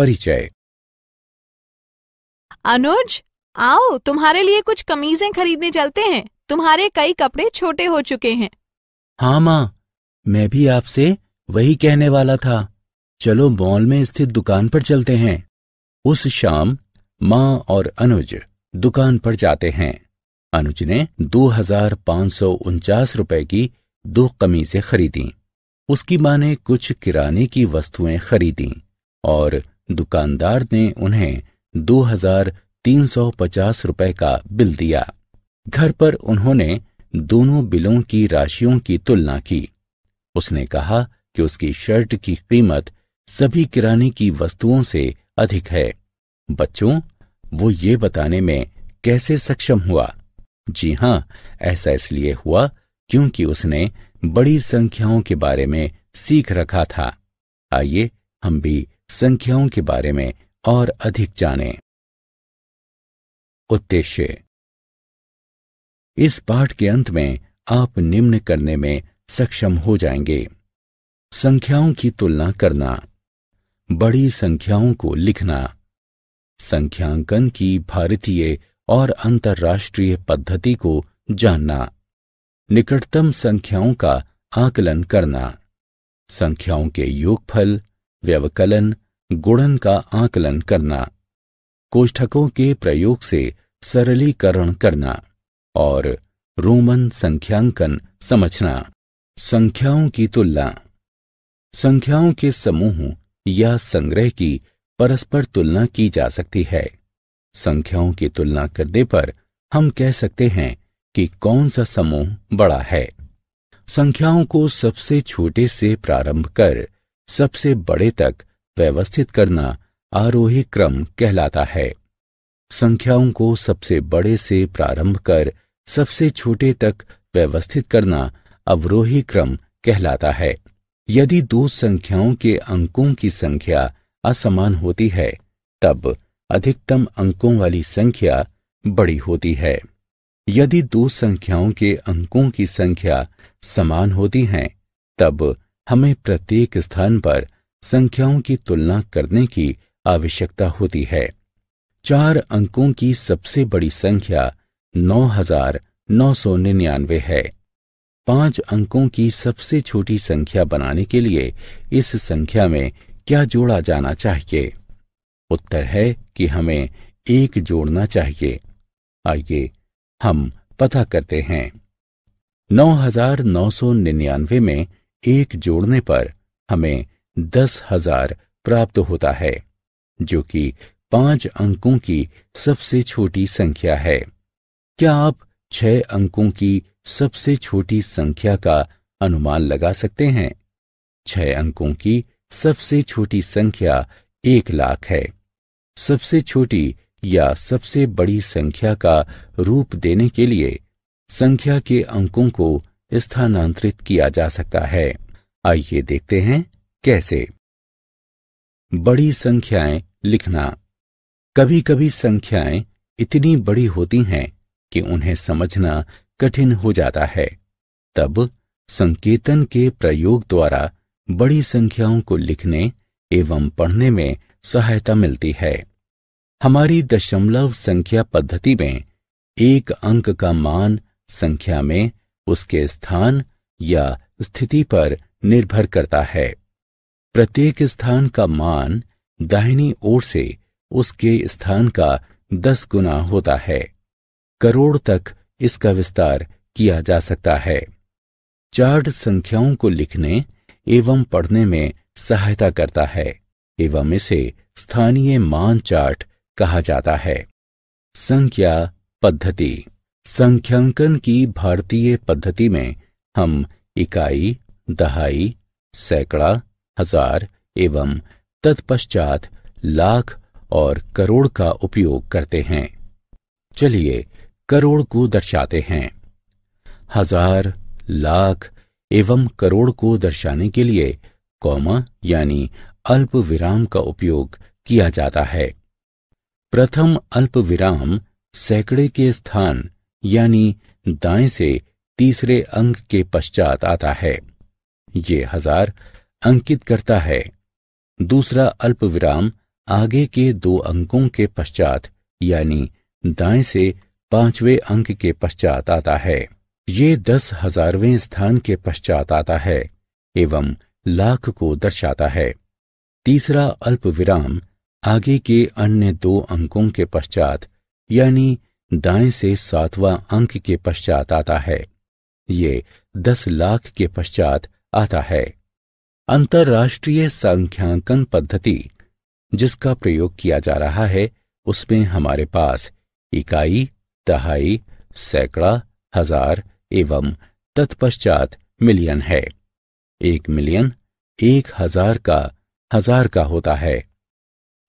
परिचय अनुज आओ तुम्हारे लिए कुछ कमीजें खरीदने चलते हैं तुम्हारे कई कपड़े छोटे हो चुके हैं हाँ माँ मैं भी आपसे वही कहने वाला था चलो मॉल में स्थित दुकान पर चलते हैं उस शाम माँ और अनुज दुकान पर जाते हैं अनुज ने दो हजार पाँच सौ उनचास रुपए की दो कमीजें खरीदी उसकी माँ ने कुछ किराने की वस्तुएं खरीदी और दुकानदार ने उन्हें दो हजार तीन सौ पचास रुपये का बिल दिया घर पर उन्होंने दोनों बिलों की राशियों की तुलना की उसने कहा कि उसकी शर्ट की कीमत सभी किराने की वस्तुओं से अधिक है बच्चों वो ये बताने में कैसे सक्षम हुआ जी हाँ ऐसा इसलिए हुआ क्योंकि उसने बड़ी संख्याओं के बारे में सीख रखा था आइए हम भी संख्याओं के बारे में और अधिक जानें। उद्देश्य इस पाठ के अंत में आप निम्न करने में सक्षम हो जाएंगे संख्याओं की तुलना करना बड़ी संख्याओं को लिखना संख्यांकन की भारतीय और अंतर्राष्ट्रीय पद्धति को जानना निकटतम संख्याओं का आकलन करना संख्याओं के योगफल व्यवकलन गुणन का आकलन करना कोष्ठकों के प्रयोग से सरलीकरण करना और रोमन संख्यांकन समझना संख्याओं की तुलना संख्याओं के समूह या संग्रह की परस्पर तुलना की जा सकती है संख्याओं की तुलना करने पर हम कह सकते हैं कि कौन सा समूह बड़ा है संख्याओं को सबसे छोटे से प्रारंभ कर सबसे बड़े तक व्यवस्थित करना आरोही क्रम कहलाता है संख्याओं को सबसे बड़े से प्रारंभ कर सबसे छोटे तक व्यवस्थित करना अवरोही क्रम कहलाता है यदि दो संख्याओं के अंकों की संख्या असमान होती है तब अधिकतम अंकों वाली संख्या बड़ी होती है यदि दो संख्याओं के अंकों की संख्या समान होती हैं, तब हमें प्रत्येक स्थान पर संख्याओं की तुलना करने की आवश्यकता होती है चार अंकों की सबसे बड़ी संख्या नौ हजार नौ सौ निन्यानवे है पांच अंकों की सबसे छोटी संख्या बनाने के लिए इस संख्या में क्या जोड़ा जाना चाहिए उत्तर है कि हमें एक जोड़ना चाहिए आइए हम पता करते हैं नौ हजार नौ सौ निन्यानवे में एक जोड़ने पर हमें दस हजार प्राप्त होता है जो कि पांच अंकों की सबसे छोटी संख्या है क्या आप छह अंकों की सबसे छोटी संख्या का अनुमान लगा सकते हैं छह अंकों की सबसे छोटी संख्या एक लाख है सबसे छोटी या सबसे बड़ी संख्या का रूप देने के लिए संख्या के अंकों को स्थानांतरित किया जा सकता है आइए देखते हैं कैसे बड़ी संख्याएं लिखना कभी कभी संख्याएं इतनी बड़ी होती हैं कि उन्हें समझना कठिन हो जाता है तब संकेतन के प्रयोग द्वारा बड़ी संख्याओं को लिखने एवं पढ़ने में सहायता मिलती है हमारी दशमलव संख्या पद्धति में एक अंक का मान संख्या में उसके स्थान या स्थिति पर निर्भर करता है प्रत्येक स्थान का मान दाहिनी ओर से उसके स्थान का दस गुना होता है करोड़ तक इसका विस्तार किया जा सकता है चार्ट संख्याओं को लिखने एवं पढ़ने में सहायता करता है एवं इसे स्थानीय मान चार्ट कहा जाता है संख्या पद्धति संख्यांकन की भारतीय पद्धति में हम इकाई दहाई सैकड़ा हजार एवं तत्पश्चात लाख और करोड़ का उपयोग करते हैं चलिए करोड़ को दर्शाते हैं हजार लाख एवं करोड़ को दर्शाने के लिए कौमा यानी अल्प विराम का उपयोग किया जाता है प्रथम अल्प विराम सैकड़े के स्थान यानी दाएं से तीसरे अंक के पश्चात आता है ये हजार अंकित करता है दूसरा अल्प विराम आगे के दो अंकों के पश्चात यानी दाएं से पांचवें अंक के पश्चात आता है ये दस हजारवें स्थान के पश्चात आता है एवं लाख को दर्शाता है तीसरा अल्प विराम आगे के अन्य दो अंकों के पश्चात यानी दाएं से सातवां अंक के पश्चात आता है ये दस लाख के पश्चात आता है अंतर्राष्ट्रीय संख्यांकन पद्धति जिसका प्रयोग किया जा रहा है उसमें हमारे पास इकाई दहाई सैकड़ा हजार एवं तत्पश्चात मिलियन है एक मिलियन एक हजार का हजार का होता है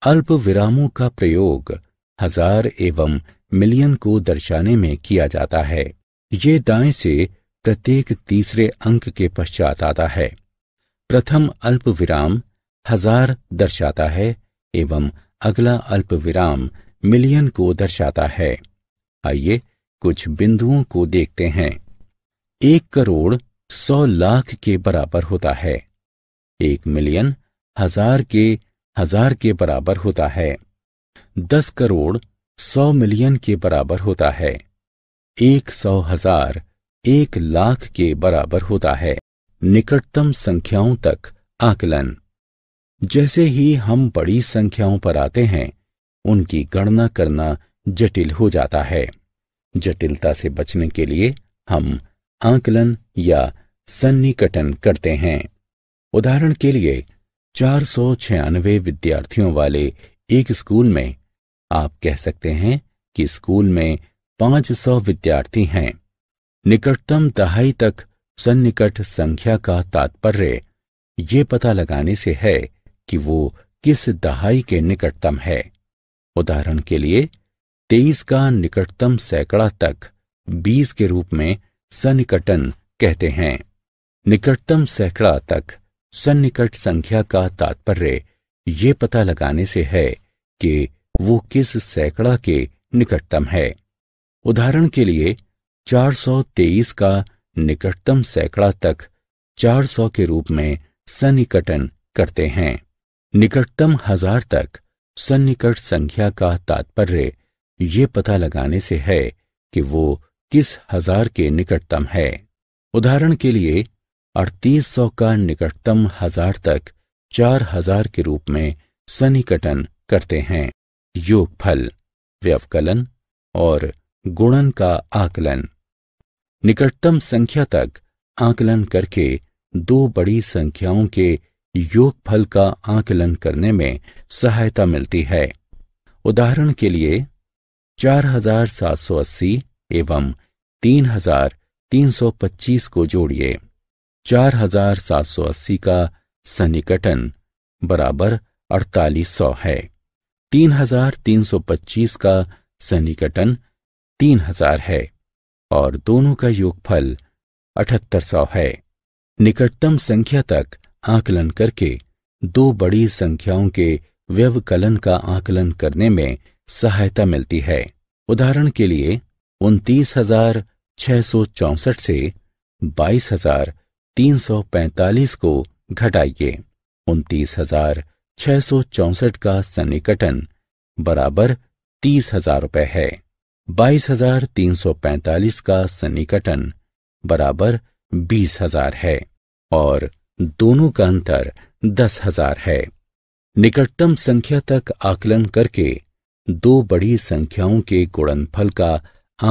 अल्प विरामों का प्रयोग हजार एवं मिलियन को दर्शाने में किया जाता है ये दाएं से प्रत्येक तीसरे अंक के पश्चात आता है प्रथम अल्प विराम हजार दर्शाता है एवं अगला अल्प विराम मिलियन को दर्शाता है आइए कुछ बिंदुओं को देखते हैं एक करोड़ सौ लाख के बराबर होता है एक मिलियन हजार के हजार के बराबर होता है दस करोड़ सौ मिलियन के बराबर होता है एक सौ हजार एक लाख के बराबर होता है निकटतम संख्याओं तक आकलन जैसे ही हम बड़ी संख्याओं पर आते हैं उनकी गणना करना जटिल हो जाता है जटिलता से बचने के लिए हम आकलन या सन्निकटन करते हैं उदाहरण के लिए चार सौ विद्यार्थियों वाले एक स्कूल में आप कह सकते हैं कि स्कूल में 500 विद्यार्थी हैं निकटतम दहाई तक सन्निकट संख्या का तात्पर्य ये पता लगाने से है कि वो किस दहाई के निकटतम है उदाहरण के लिए तेईस का निकटतम सैकड़ा तक बीस के रूप में सन्निकटन कहते हैं निकटतम सैकड़ा तक सन्निकट संख्या का तात्पर्य ये पता लगाने से है कि वो किस सैकड़ा के निकटतम है उदाहरण के लिए 423 का निकटतम सैकड़ा तक 400 के रूप में सन्निकटन करते हैं निकटतम हजार तक सन्निकट संख्या का तात्पर्य ये पता लगाने से है कि वो किस हजार के निकटतम है उदाहरण के लिए अड़तीस सौ का निकटतम हजार तक चार हजार के रूप में सन्निकटन करते हैं योगफल व्यवकलन और गुणन का आकलन निकटतम संख्या तक आकलन करके दो बड़ी संख्याओं के योगफल का आकलन करने में सहायता मिलती है उदाहरण के लिए 4780 एवं 3325 को जोड़िए 4780 का सन्निकटन बराबर 4800 है तीन हजार तीन सौ पच्चीस का सन्निकटन तीन हजार है और दोनों का योगफल अठहत्तर सौ है निकटतम संख्या तक आकलन करके दो बड़ी संख्याओं के व्यवकलन का आकलन करने में सहायता मिलती है उदाहरण के लिए उनतीस हजार छह सौ चौसठ से बाईस हजार तीन सौ पैंतालीस को घटाइए उनतीस हजार छह सौ चौसठ का सन्निकटन बराबर तीस हजार रुपये है बाईस हजार तीन सौ पैंतालीस का सन्निकटन बराबर बीस हजार है और दोनों का अंतर दस हजार है निकटतम संख्या तक आकलन करके दो बड़ी संख्याओं के गुणनफल का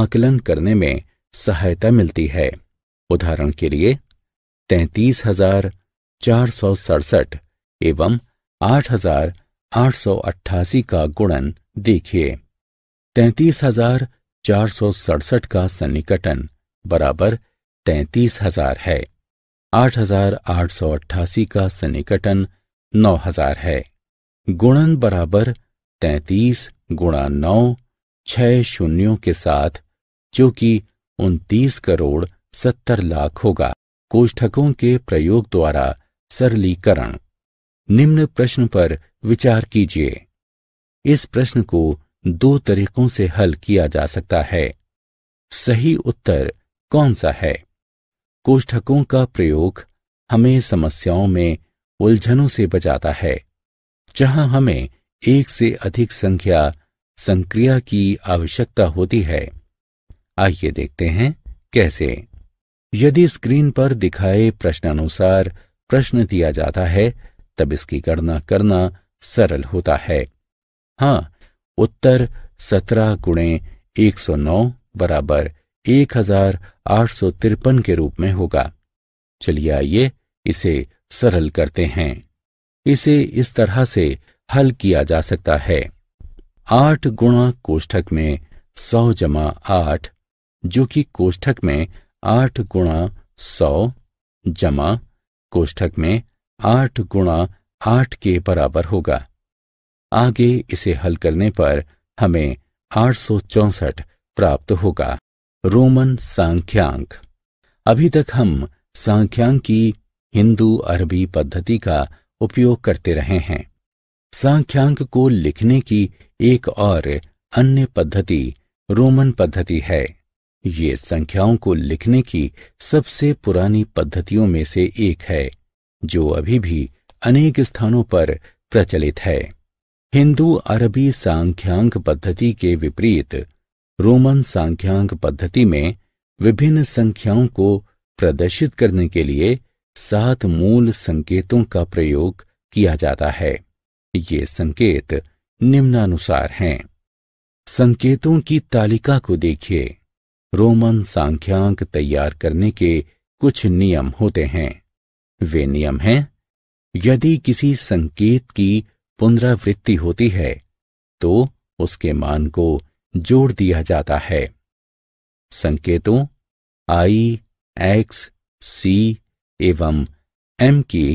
आकलन करने में सहायता मिलती है उदाहरण के लिए तैतीस हजार चार सौ सड़सठ एवं आठ हजार आठ सौ अट्ठासी का गुणन देखिए तैतीस हजार चार सौ सड़सठ का सन्निकटन बराबर तैतीस हजार है आठ हजार आठ सौ अट्ठासी का सन्निकटन नौ हजार है गुणन बराबर तैतीस गुणा नौ छह शून्यों के साथ जो कि उनतीस करोड़ सत्तर लाख होगा कोष्ठकों के प्रयोग द्वारा सरलीकरण निम्न प्रश्न पर विचार कीजिए इस प्रश्न को दो तरीकों से हल किया जा सकता है सही उत्तर कौन सा है कोष्ठकों का प्रयोग हमें समस्याओं में उलझनों से बचाता है जहां हमें एक से अधिक संख्या संक्रिया की आवश्यकता होती है आइए देखते हैं कैसे यदि स्क्रीन पर दिखाए प्रश्नानुसार प्रश्न दिया जाता है तब इसकी गणना करना सरल होता है हाँ उत्तर सत्रह गुणे एक सौ नौ बराबर एक हजार आठ सौ तिरपन के रूप में होगा चलिए आइए इसे सरल करते हैं इसे इस तरह से हल किया जा सकता है आठ गुणा कोष्ठक में सौ जमा आठ जो कि कोष्ठक में आठ गुणा सौ जमा कोष्ठक में आठ गुणा आठ के बराबर होगा आगे इसे हल करने पर हमें आठ प्राप्त होगा रोमन सांख्यांक अभी तक हम सांख्यांक की हिंदू अरबी पद्धति का उपयोग करते रहे हैं सांख्यांक को लिखने की एक और अन्य पद्धति रोमन पद्धति है ये संख्याओं को लिखने की सबसे पुरानी पद्धतियों में से एक है जो अभी भी अनेक स्थानों पर प्रचलित है हिंदू अरबी सांख्यांक पद्धति के विपरीत रोमन सांख्यांक पद्धति में विभिन्न संख्याओं को प्रदर्शित करने के लिए सात मूल संकेतों का प्रयोग किया जाता है ये संकेत निम्नानुसार हैं संकेतों की तालिका को देखिए रोमन सांख्यांक तैयार करने के कुछ नियम होते हैं वे नियम हैं यदि किसी संकेत की पुनरावृत्ति होती है तो उसके मान को जोड़ दिया जाता है संकेतों आई एक्स सी एवं एम की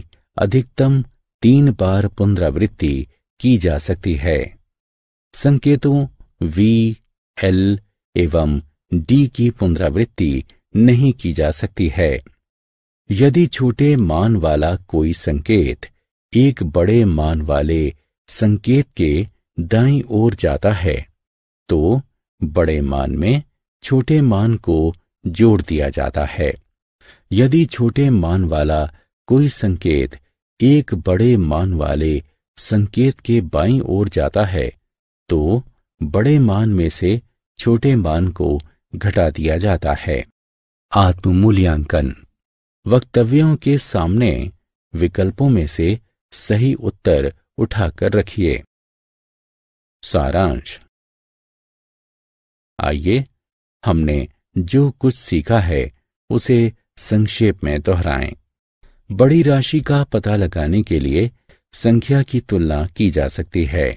अधिकतम तीन बार पुनरावृत्ति की जा सकती है संकेतों वी एल एवं डी की पुनरावृत्ति नहीं की जा सकती है यदि छोटे मान वाला कोई संकेत एक बड़े मान वाले संकेत के दाई ओर जाता है तो बड़े मान में छोटे मान को जोड़ दिया जाता है यदि छोटे मान वाला कोई संकेत एक बड़े मान वाले संकेत के बाई ओर जाता है तो बड़े मान में से छोटे मान को घटा दिया जाता है आत्म मूल्यांकन वक्तव्यों के सामने विकल्पों में से सही उत्तर उठाकर रखिए सारांश आइए हमने जो कुछ सीखा है उसे संक्षेप में दोहराएं। बड़ी राशि का पता लगाने के लिए संख्या की तुलना की जा सकती है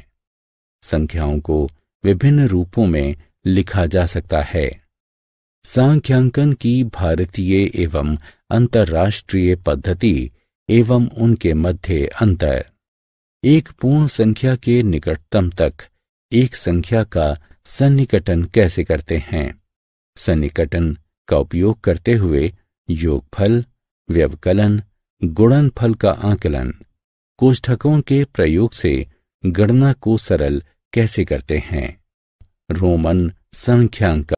संख्याओं को विभिन्न रूपों में लिखा जा सकता है सांख्यांकन की भारतीय एवं अंतर्राष्ट्रीय पद्धति एवं उनके मध्य अंतर एक पूर्ण संख्या के निकटतम तक एक संख्या का सन्निकटन कैसे करते हैं सन्निकटन का उपयोग करते हुए योगफल व्यवकलन गुणनफल का आकलन कोष्ठकों के प्रयोग से गणना को सरल कैसे करते हैं रोमन संख्यांक